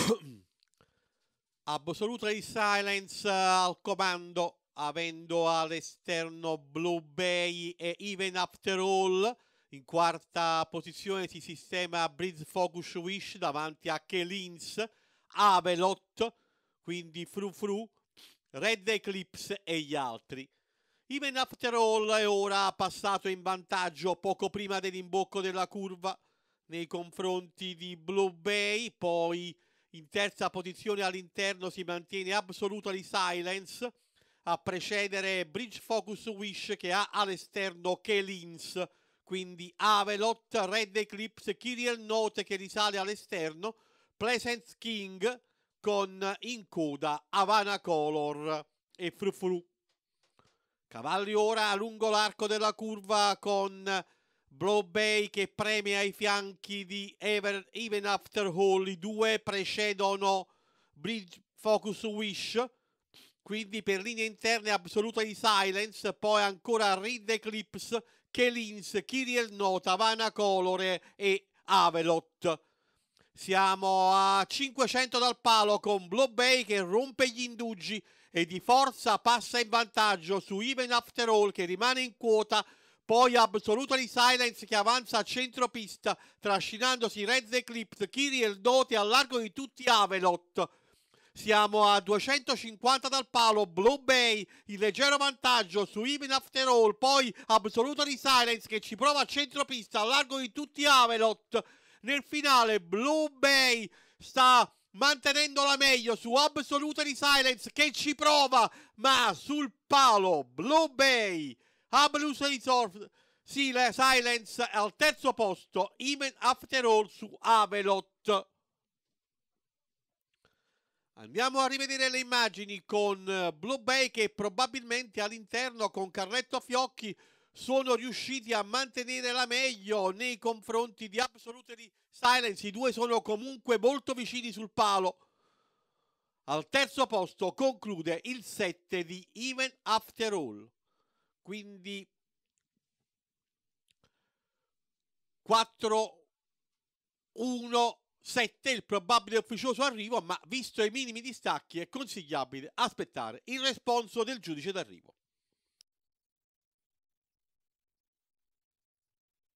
Absolute Silence eh, al comando, avendo all'esterno Blue Bay e Even After All. In quarta posizione si sistema Breeze Focus Wish davanti a Kelins, Avelot, quindi Fru Fru, Red Eclipse e gli altri. Even After All è ora passato in vantaggio poco prima dell'imbocco della curva nei confronti di Blue Bay, poi in terza posizione all'interno si mantiene Absolutely Silence a precedere Bridge Focus Wish che ha all'esterno Kelins, quindi Avelot, Red Eclipse, Kiriel Note che risale all'esterno, Pleasant King con in coda Havana Color e Fru Fru Cavalli ora lungo l'arco della curva con Brobey che premia ai fianchi di Ever, Even After All, i due precedono Bridge Focus Wish, quindi per linee interne assoluta di Silence, poi ancora Reed Eclipse, Kelins, Kiriel Nota, Vana Colore e Avelot. Siamo a 500 dal palo con Blobey che rompe gli indugi e di forza passa in vantaggio su Even After All che rimane in quota poi Absolutely Silence che avanza a centropista, trascinandosi Red Eclipse, Kiri Kiriel Dote al largo di tutti Avelot. Siamo a 250 dal palo, Blue Bay in leggero vantaggio su Even After All, poi Absolutely Silence che ci prova a centropista al largo di tutti Avelot. Nel finale Blue Bay sta mantenendo la meglio su Absolutely Silence che ci prova, ma sul palo Blue Bay Ablu Seisorf, Sile Silence al terzo posto, Even After All su Avelot. Andiamo a rivedere le immagini con eh, Blue Bay che probabilmente all'interno con Carletto Fiocchi sono riusciti a mantenere la meglio nei confronti di Absolutely Silence. I due sono comunque molto vicini sul palo. Al terzo posto conclude il 7 di Even After All. Quindi 4 1 7 il probabile ufficioso arrivo, ma visto i minimi distacchi è consigliabile aspettare il responso del giudice d'arrivo.